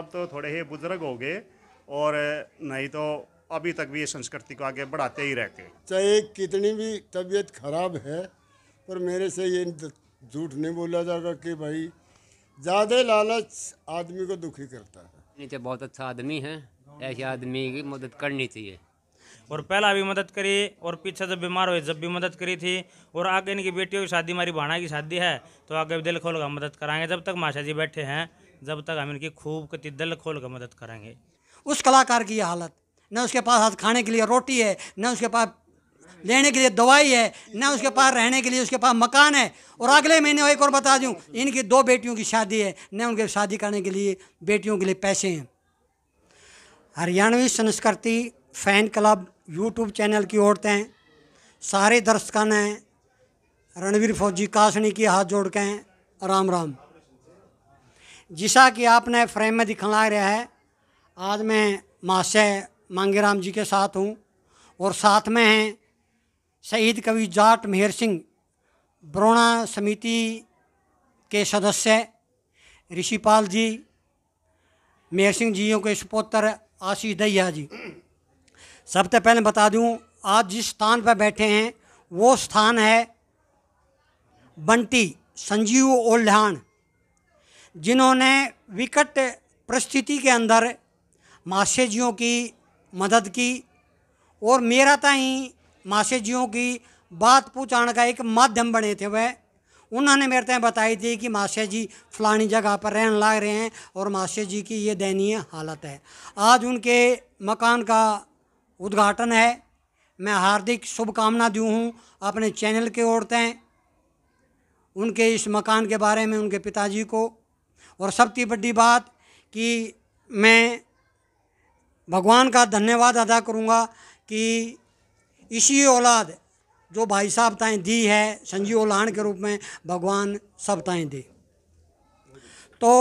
अब तो थोड़े ही बुजुर्ग हो गए और नहीं तो अभी तक भी ये संस्कृति को आगे बढ़ाते ही रहते चाहे कितनी भी तबीयत खराब है पर मेरे से ये झूठ नहीं बोला जाएगा कि भाई ज़्यादा लालच आदमी को दुखी करता है नीचे बहुत अच्छा आदमी है ऐसे आदमी की मदद करनी चाहिए और पहला भी मदद करी और पीछे जब बीमार हुए जब भी मदद करी थी और आगे इनकी बेटियों की शादी हमारी भाणा की शादी है तो आगे दिल खोल मदद कराएंगे जब तक माशा जी बैठे हैं जब तक हम इनकी खूब कति दिल खोल कर मदद करेंगे उस कलाकार की यह हालत न उसके पास हाथ खाने के लिए रोटी है न उसके पास लेने के लिए दवाई है न उसके पास रहने के लिए उसके पास मकान है और अगले महीने एक और बता दूँ इनकी दो बेटियों की शादी है न उनके शादी करने के लिए बेटियों के लिए पैसे हैं हरियाणवी संस्कृति फ़ैन क्लब यूट्यूब चैनल की औरतें सारे दर्शकान हैं रणवीर फौजी कासनी की हाथ जोड़ के हैं राम राम जिसा कि आपने फ्रेम में दिखला रहा है आज मैं महाशय मांगेराम जी के साथ हूँ और साथ में हैं शहीद कवि जाट मेहर सिंह ब्रोणा समिति के सदस्य ऋषिपाल जी मेहर सिंह जी के सुपोत्र आशीष दहिया जी सबसे पहले बता दूं आज जिस स्थान पर बैठे हैं वो स्थान है बंटी संजीव ओल्ढाण जिन्होंने विकट परिस्थिति के अंदर मासेजियों की मदद की और मेरा ताई मासेजियों की बात पूछाने का एक माध्यम बने थे वह उन्होंने मेरे तय बताई थी कि मासे जी फलानी जगह पर रहने लग रहे हैं और मासे जी की ये दयनीय हालत है आज उनके मकान का उद्घाटन है मैं हार्दिक शुभकामना दूँ हूँ अपने चैनल के ओरतें उनके इस मकान के बारे में उनके पिताजी को और सबसे बड़ी बात कि मैं भगवान का धन्यवाद अदा करूँगा कि इसी औलाद जो भाई साहब ताएँ दी है संजीव ओलान के रूप में भगवान सब ताएँ दे तो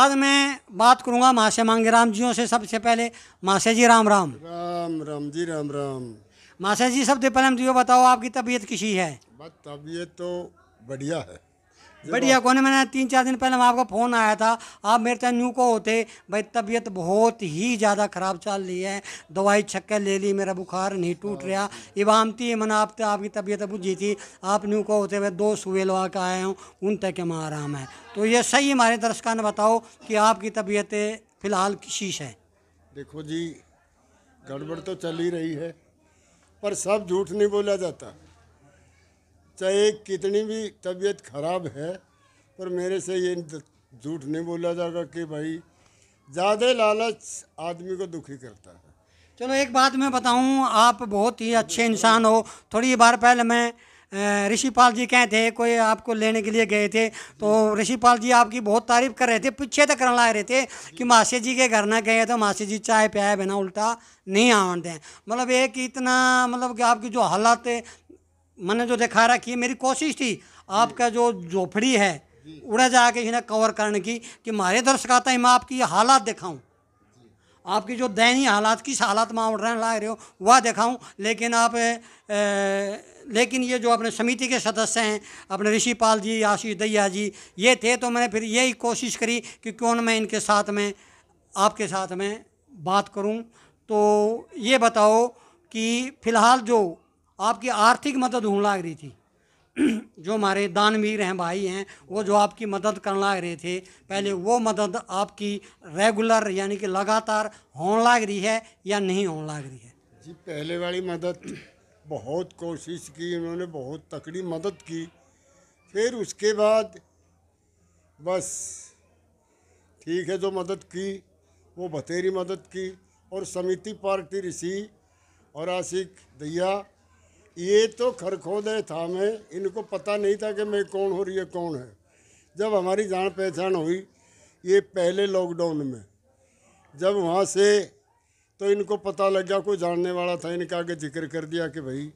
आज मैं बात करूँगा मासे मांगे राम जी से सबसे पहले मासे जी राम राम राम राम जी राम राम मासे जी सबसे पहले हम जी तो बताओ आपकी तबीयत किसी है तबीयत तो बढ़िया है बढ़िया कौन मैंने तीन चार दिन पहले आपका फ़ोन आया था आप मेरे तरह न्यू को होते भाई तबीयत बहुत ही ज़्यादा ख़राब चल रही है दवाई छक्के ले ली मेरा बुखार नहीं टूट रहा इबामती हाँ। मैंने आप आपकी तबीयत बुझी थी आप न्यू को होते मैं दो सुबह लगा के आया हूँ उन तक मैं आराम है तो ये सही हमारे दर्शकों ने बताओ कि आपकी तबीयत फ़िलहाल शीश है देखो जी गड़बड़ तो चल ही रही है पर सब झूठ नहीं बोला जाता चाहे कितनी भी तबीयत खराब है पर मेरे से ये झूठ नहीं बोला जाएगा कि भाई ज़्यादा लालच आदमी को दुखी करता है चलो एक बात मैं बताऊं आप बहुत ही अच्छे इंसान हो थोड़ी बार पहले मैं ऋषिपाल जी कहे थे कोई आपको लेने के लिए गए थे तो ऋषिपाल जी आपकी बहुत तारीफ कर रहे थे पीछे तक लाए रहे थे कि मासी जी के घर ना गए तो मासी जी चाय प्याए बिना उल्टा नहीं आते दें मतलब एक इतना मतलब कि आपकी जो हालत मैंने जो दिखा रखी है मेरी कोशिश थी आपका जो झोपड़ी है उड़ा जाके इन्हें कवर करने की कि मारे दर्शक आता है मैं आपकी हालात दिखाऊं आपकी जो दैनीय हालात किस हालात में उड़ रहे ला रहे हो वह दिखाऊं लेकिन आप ए, लेकिन ये जो अपने समिति के सदस्य हैं अपने ऋषिपाल जी आशीष दैया जी ये थे तो मैंने फिर यही कोशिश करी कि क्यों मैं इनके साथ में आपके साथ में बात करूं तो ये बताओ कि फ़िलहाल जो आपकी आर्थिक मदद होने लग रही थी जो हमारे दानवीर हैं भाई हैं वो जो आपकी मदद करने लग रहे थे पहले वो मदद आपकी रेगुलर यानी कि लगातार होने लग रही है या नहीं होने लग रही है जी पहले वाली मदद बहुत कोशिश की उन्होंने बहुत तकड़ी मदद की फिर उसके बाद बस ठीक है जो मदद की वो बतेरी मदद की और समिति पार्टी ऋषि और आशिक दैया ये तो खरखोदे था मैं इनको पता नहीं था कि मैं कौन हो रही है कौन है जब हमारी जान पहचान हुई ये पहले लॉकडाउन में जब वहाँ से तो इनको पता लग गया कोई जानने वाला था इनका आगे जिक्र कर दिया कि भाई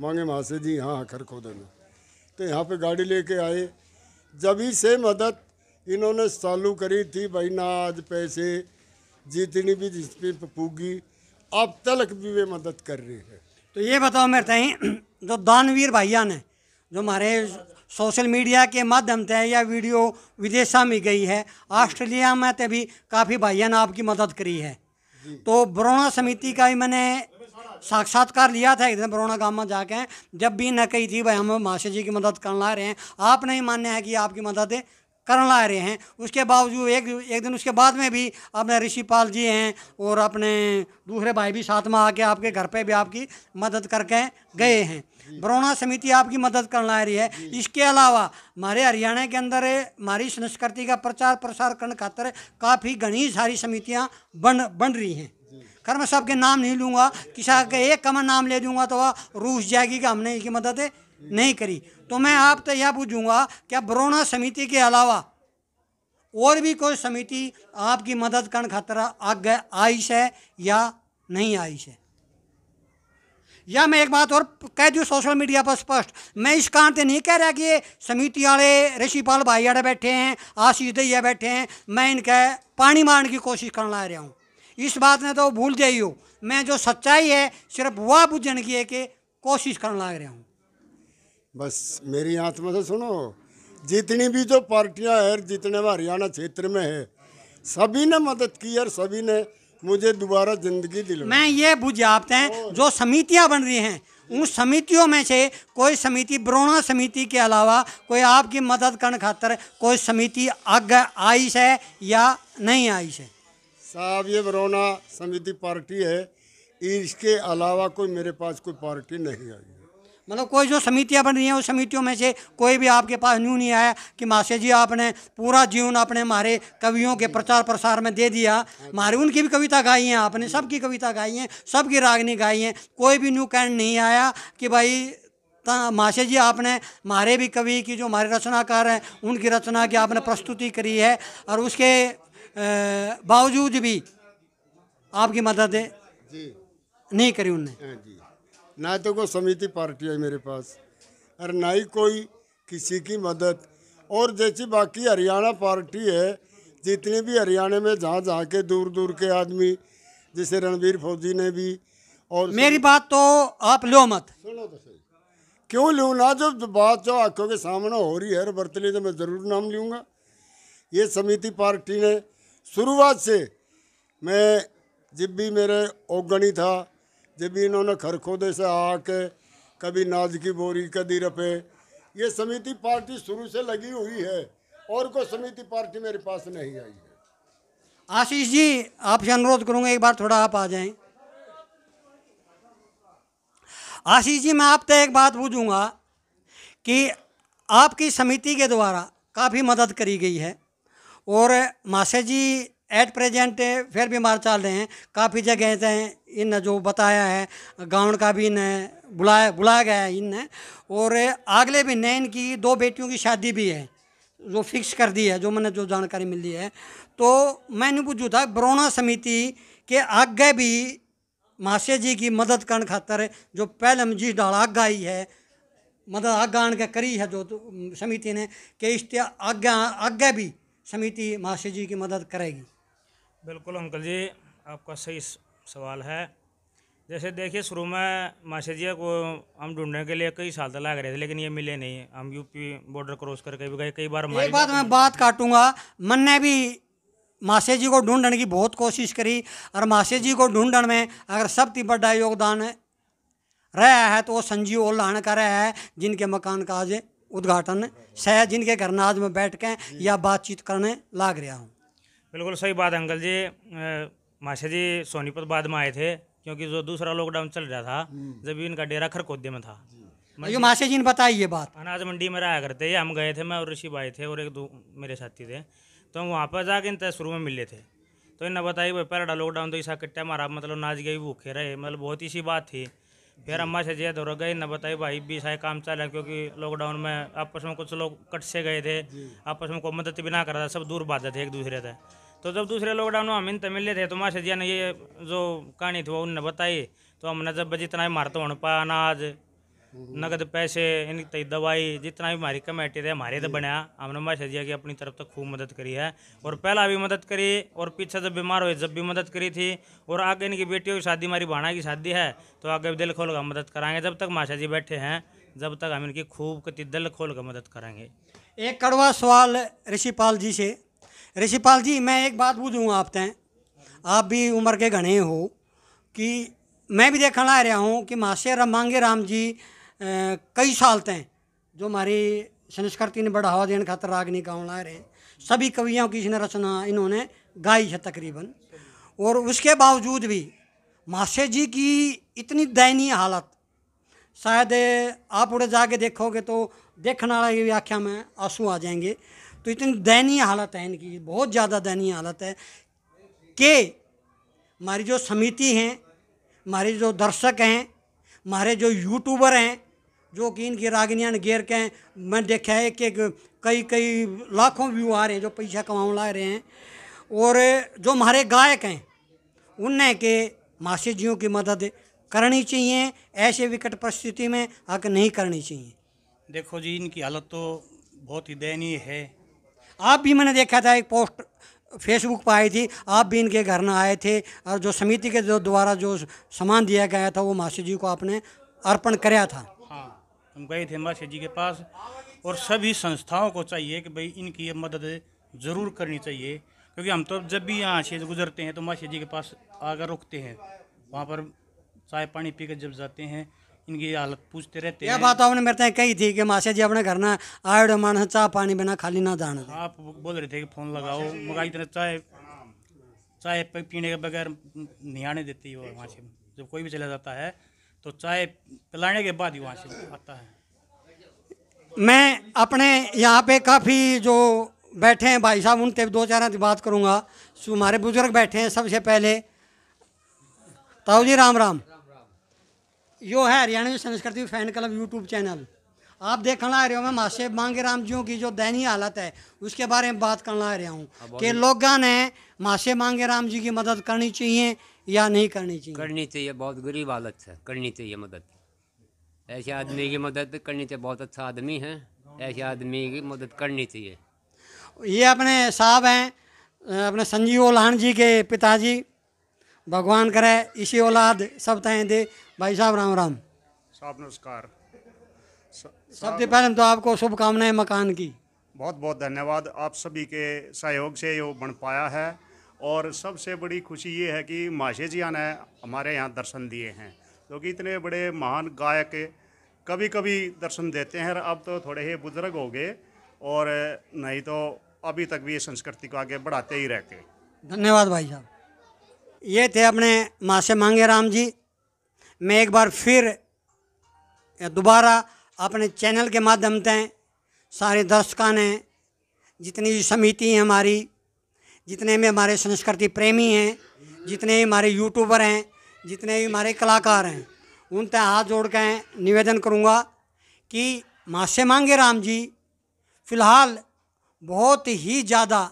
मांगे वहाँ से जी हाँ, हाँ खरखोदे में तो यहाँ पे गाड़ी लेके आए जब ही से मदद इन्होंने चालू करी थी भाई ना आज पैसे जितनी भी जिस पूगी अब तक भी वे मदद कर रही है तो ये बताओ मेरे तय जो दानवीर भैया ने जो हमारे सोशल मीडिया के माध्यम से या वीडियो विदेशा में गई है ऑस्ट्रेलिया में तो भी काफ़ी भाइय ने आपकी मदद करी है तो बरोना समिति का ही मैंने साक्षात्कार लिया था एक दिन बरोना गांव में जाके जब भी न कही थी भाई हम महाशय जी की मदद करना रहे हैं आप नहीं मान्य है कि आपकी मदद करण ला रहे हैं उसके बावजूद एक एक दिन उसके बाद में भी अपने ऋषिपाल जी हैं और अपने दूसरे भाई भी साथ में आके आपके घर पे भी आपकी मदद करके गए हैं बरोना समिति आपकी मदद कर ला रही है इसके अलावा हमारे हरियाणा के अंदर हमारी संस्कृति का प्रचार प्रसार करने खातर काफ़ी घनी सारी समितियाँ बन बन रही हैं खर मैं सबके नाम नहीं लूँगा किसी का एक का नाम ले दूँगा तो वह रूस जाएगी कि हमने इसकी मदद नहीं करी तो मैं आप तो यह पूछूंगा क्या बरोना समिति के अलावा और भी कोई समिति आपकी मदद कर खतरा आग आई है या नहीं आई है या मैं एक बात और कह दूँ सोशल मीडिया पर स्पष्ट मैं इस कारण से नहीं कह रहा कि समिति वाले ऋषिपाल भाई आड़े बैठे हैं आशीष दैया बैठे हैं मैं इनके पानी मारने की कोशिश करने ला रहा हूँ इस बात ने तो भूल जाइ मैं जो सच्चाई है सिर्फ वह बुझने की है कि कोशिश करने लग रहा हूँ बस मेरी आत्मा से तो सुनो जितनी भी जो पार्टियां हैं जितने हरियाणा क्षेत्र में है सभी ने मदद की और सभी ने मुझे दोबारा जिंदगी दिलाई मैं ये बुझ आपते हैं जो समितियां बन रही हैं उन समितियों में से कोई समिति बरोना समिति के अलावा कोई आपकी मदद करने खातर कोई समिति आगे आई से या नहीं आई से साहब ये बरोना समिति पार्टी है इसके अलावा कोई मेरे पास कोई पार्टी नहीं आई मतलब कोई जो समितियाँ बन रही हैं उस समितियों में से कोई भी आपके पास न्यू नहीं आया कि मासे जी आपने पूरा जीवन आपने हमारे कवियों के प्रचार प्रसार में दे दिया हमारे उनकी भी कविता गाई हैं आपने सबकी कविता गाई हैं सबकी रागनी गाई हैं कोई भी न्यू कैंड नहीं आया कि भाई मासे जी आपने हमारे भी कवि की जो हमारे रचनाकार हैं उनकी रचना की आपने प्रस्तुति करी है और उसके बावजूद भी आपकी मदद नहीं करी उनने हाँ ना तो कोई समिति पार्टी है मेरे पास और ना ही कोई किसी की मदद और जैसी बाकी हरियाणा पार्टी है जितने भी हरियाणा में जहाँ जहाँ के दूर दूर के आदमी जैसे रणवीर फौजी ने भी और मेरी बात तो आप लो मत सुनो तो सही क्यों लूँ ना जो बात जो आंखों के सामने हो रही है और बरतली तो मैं ज़रूर नाम लूँगा ये समिति पार्टी ने शुरुआत से मैं जब भी मेरे ओगणी था जब भी इन्होंने खरखोदे से आके कभी नाज की बोरी कभी रपे ये समिति पार्टी शुरू से लगी हुई है और कोई समिति पार्टी मेरे पास नहीं आई है आशीष जी आपसे अनुरोध करूँगा एक बार थोड़ा आप आ जाएं आशीष जी मैं आपसे एक बात पूछूंगा कि आपकी समिति के द्वारा काफ़ी मदद करी गई है और मासे जी एट प्रेजेंट फिर भी हमारे चल रहे हैं काफ़ी जगह से इन जो बताया है गाउन का भी इन्हें बुलाया बुलाया गया है इन्हें और अगले भी इनकी दो बेटियों की शादी भी है जो फिक्स कर दी है जो मैंने जो जानकारी मिली है तो मैंने पूछू था ब्रोना समिति के आगे भी महाशय जी की मदद करने खातर जो पहले में जिस डाल आग आई है मदद मतलब आग आन के करी है जो तो समिति ने कि इस आगे आगे भी समिति महाशय जी की मदद करेगी बिल्कुल अंकल जी आपका सही सवाल है जैसे देखिए शुरू में माशेजिया को हम ढूंढने के लिए कई साल तक लग रहे थे लेकिन ये मिले नहीं हम यूपी बॉर्डर क्रॉस करके भी गए कई बार एक बात मैं बात काटूंगा मन ने भी मासे जी को ढूंढने की बहुत कोशिश करी और मासे जी को ढूंढने में अगर सब बड़ा योगदान रहा है तो वो संजीव ओलान का रहा है जिनके मकान का आज उद्घाटन शायद जिनके घर में बैठ के या बातचीत करने लाग रहा हूँ बिल्कुल सही बात अंकल जी माशा जी सोनीपत बाद में आए थे क्योंकि जो दूसरा लॉकडाउन चल रहा था हम्म। जब भी इनका डेरा खरकोदे में था ये माशा जी ने बताई ये बात अनाज मंडी में रहा करते हम गए थे मैं और ऋषि भाई थे और एक दो मेरे साथी थे तो हम वहाँ पर जाके इन शुरू में मिले थे तो इन्हें बताई भाई पहला लॉकडाउन तो ऐसा कट्टा मारा मतलब नाच गई भूखे रहे मतलब बहुत ही सी बात थी फिर अम्मा से जैद हो गए इन्हें बताई भाई भी सारे काम चल रहा क्योंकि लॉकडाउन में आपस में कुछ लोग कट से गए थे आपस में कोई मदद भी ना कर रहा सब दूर बात थे एक दूसरे से तो जब दूसरे लॉकडाउन में हम इन मिले थे तो माशा जिया ने ये जो कहानी थी वो उनने बताई तो हमने जब जितना भी मारते पा अनाज नगद पैसे इनकी दवाई जितना भी हमारी कमेटी थे हमारे तो बनाया हमने माशा जिया की अपनी तरफ तक तो खूब मदद करी है और पहला भी मदद करी और पीछे जब बीमार हुए जब भी मदद करी थी और आगे इनकी बेटियों की शादी हमारी भाणा की शादी है तो आगे भी दिल खोल मदद कराएंगे जब तक माशा जी बैठे हैं जब तक हम इनकी खूब कति दिल खोल कर मदद कराएंगे एक कड़वा सवाल ऋषिपाल जी से ऋषिपाल जी मैं एक बात पूछूँ आपते आप भी उम्र के घने हो कि मैं भी देखना आ रहा हूँ कि महाशय राम मांगे राम जी ए, कई साल तें जो हमारी संस्कृति ने बढ़ावा देने खातर राग गाँव आ रहे सभी कवियों की इसने रचना इन्होंने गाई है तकरीबन और उसके बावजूद भी महाशय जी की इतनी दयनीय हालत शायद आप उड़े जाके देखोगे तो देखने वाला की व्याख्या में आंसू आ जाएंगे तो इतनी दयनीय हालत है इनकी बहुत ज़्यादा दयनीय हालत है कि हमारी जो समिति हैं हमारे जो दर्शक हैं हमारे जो यूट्यूबर हैं जो कि इनकी रागनियान गेर के हैं मैं देखा है कि कई कई लाखों व्यू आ रहे हैं जो पैसा कमाने ला रहे हैं और जो हमारे गायक हैं उनने के मासी जियों की मदद करनी चाहिए ऐसे विकट परिस्थिति में हक नहीं करनी चाहिए देखो जी इनकी हालत तो बहुत ही दयनीय है आप भी मैंने देखा था एक पोस्ट फेसबुक पर आई थी आप भी इनके घर ना आए थे और जो समिति के जो द्वारा जो सामान दिया गया था वो मासी जी को आपने अर्पण कराया था हाँ हम गए थे मासी जी के पास और सभी संस्थाओं को चाहिए कि भाई इनकी ये मदद ज़रूर करनी चाहिए क्योंकि हम तो जब भी यहाँ से गुजरते हैं तो मासी जी के पास आकर रुकते हैं वहाँ पर चाय पानी पी जब जाते हैं इनकी हालत पूछते रहते हैं बात आपने मेरे तक कही थी कि मासे जी अपने घर ना आयोडो मानस चाह पानी बिना खाली ना जाना आप बोल रहे थे कि फ़ोन लगाओ मगा इतना चाय चाय पीने के बगैर नहीं आने देती वो वहाँ से जब कोई भी चला जाता है तो चाय पिलाने के बाद ही वहाँ से आता है मैं अपने यहाँ पे काफ़ी जो बैठे हैं भाई साहब उनसे दो चार बात करूँगा हमारे बुजुर्ग बैठे हैं सबसे पहले ताऊ जी राम राम यो है हरियाणवी संस्कृति फैन क्लब यूट्यूब चैनल आप देखना आ रहे हो मैं मासे मांगे राम जी की जो दयनीय हालत है उसके बारे में बात करना आ रहा हूँ कि लोग ने मासे मांगे राम जी की मदद करनी चाहिए या नहीं करनी चाहिए करनी चाहिए बहुत गरीब हालत है करनी चाहिए मदद ऐसे आदमी की मदद करनी चाहिए बहुत अच्छा आदमी है ऐसे आदमी की मदद करनी चाहिए ये अपने साहब हैं अपने संजीव ओल्हान जी के पिताजी भगवान करे इसी औलाद सब तय दे भाई साहब राम राम साहब नमस्कार सबसे पहले तो आपको शुभकामनाएं मकान की बहुत बहुत धन्यवाद आप सभी के सहयोग से ये बन पाया है और सबसे बड़ी खुशी ये है कि माशे जी ने हमारे यहाँ दर्शन दिए हैं क्योंकि तो इतने बड़े महान गायक कभी कभी दर्शन देते हैं अब तो थोड़े ही बुजुर्ग हो गए और नहीं तो अभी तक भी ये संस्कृति को आगे बढ़ाते ही रहते धन्यवाद भाई साहब ये थे अपने माँ से मांगे राम जी मैं एक बार फिर दोबारा अपने चैनल के माध्यम से सारे दर्शकों ने जितनी भी समिति है हमारी जितने भी हमारे संस्कृति प्रेमी हैं जितने भी हमारे यूट्यूबर हैं जितने भी हमारे कलाकार हैं उन तक हाथ जोड़ के निवेदन करूँगा कि माँ से मांगे राम जी फिलहाल बहुत ही ज़्यादा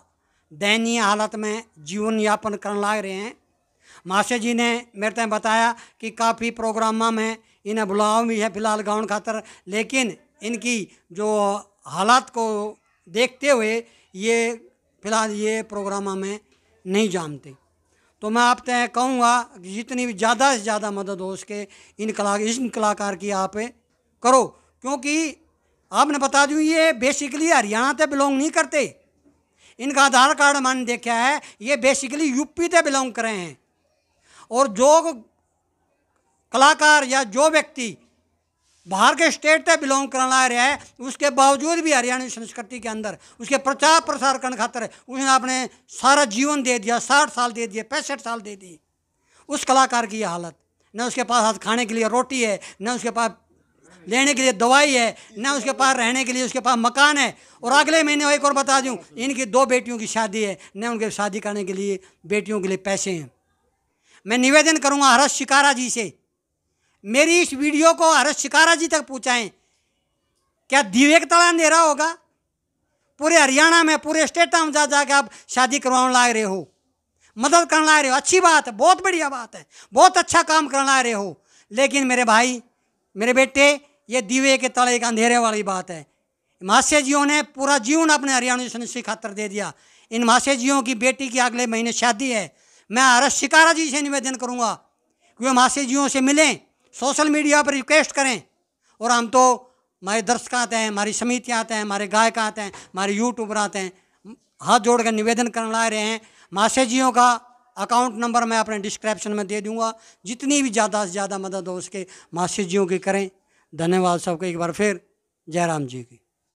दयनीय हालत में जीवन यापन करने लग रहे हैं मास्टर जी ने मेरे तय बताया कि काफ़ी प्रोग्राम में इन्हें बुलाव भी है फिलहाल गाउन खातर लेकिन इनकी जो हालात को देखते हुए ये फिलहाल ये प्रोग्राम में नहीं जानते तो मैं आप तय कहूँगा कि जितनी भी ज़्यादा से ज़्यादा मदद हो उसके इन कला इन कलाकार की आप करो क्योंकि आपने बता दूँ ये बेसिकली हरियाणा से बिलोंग नहीं करते इनका आधार कार्ड मैंने देखा है ये बेसिकली यूपी से बिलोंग करे हैं और जो कलाकार या जो व्यक्ति बाहर के स्टेट से बिलोंग करना आ रहा है उसके बावजूद भी हरियाणवी संस्कृति के अंदर उसके प्रचार प्रसार करने खातर उसने अपने सारा जीवन दे दिया साठ साल दे दिए पैंसठ साल दे दिए उस कलाकार की यह हालत न उसके पास हाथ खाने के लिए रोटी है न उसके पास लेने के लिए दवाई है न उसके पास रहने के लिए उसके पास मकान है और अगले महीने एक और बता दूँ इनकी दो बेटियों की शादी है न उनके शादी करने के लिए बेटियों के लिए पैसे हैं मैं निवेदन करूंगा हर्ष शिकारा जी से मेरी इस वीडियो को हर्ष शिकारा जी तक पहुँचाएँ क्या तला अंधेरा होगा पूरे हरियाणा में पूरे स्टेट में जा जाके आप शादी करवाने ला रहे हो मदद कर ला रहे हो अच्छी बात है बहुत बढ़िया बात है बहुत अच्छा काम कर ला रहे हो लेकिन मेरे भाई मेरे बेटे ये दीवे के तले एक अंधेरे वाली बात है जियो ने पूरा जीवन अपने हरियाणा से खातर दे दिया इन जियो की बेटी की अगले महीने शादी है मैं हरस शिकारा जी से निवेदन करूँगा कि वे जियों से मिलें सोशल मीडिया पर रिक्वेस्ट करें और हम तो हमारे दर्शक आते हैं हमारी समितियाँ आते हैं हमारे गायक आते हैं हमारे यूट्यूबर आते हैं हाथ जोड़ कर निवेदन ला रहे हैं मासेजियों का अकाउंट नंबर मैं अपने डिस्क्रिप्शन में दे दूंगा जितनी भी ज़्यादा से ज़्यादा मदद हो उसके मासेजियों की करें धन्यवाद सबको एक बार फिर जयराम जी की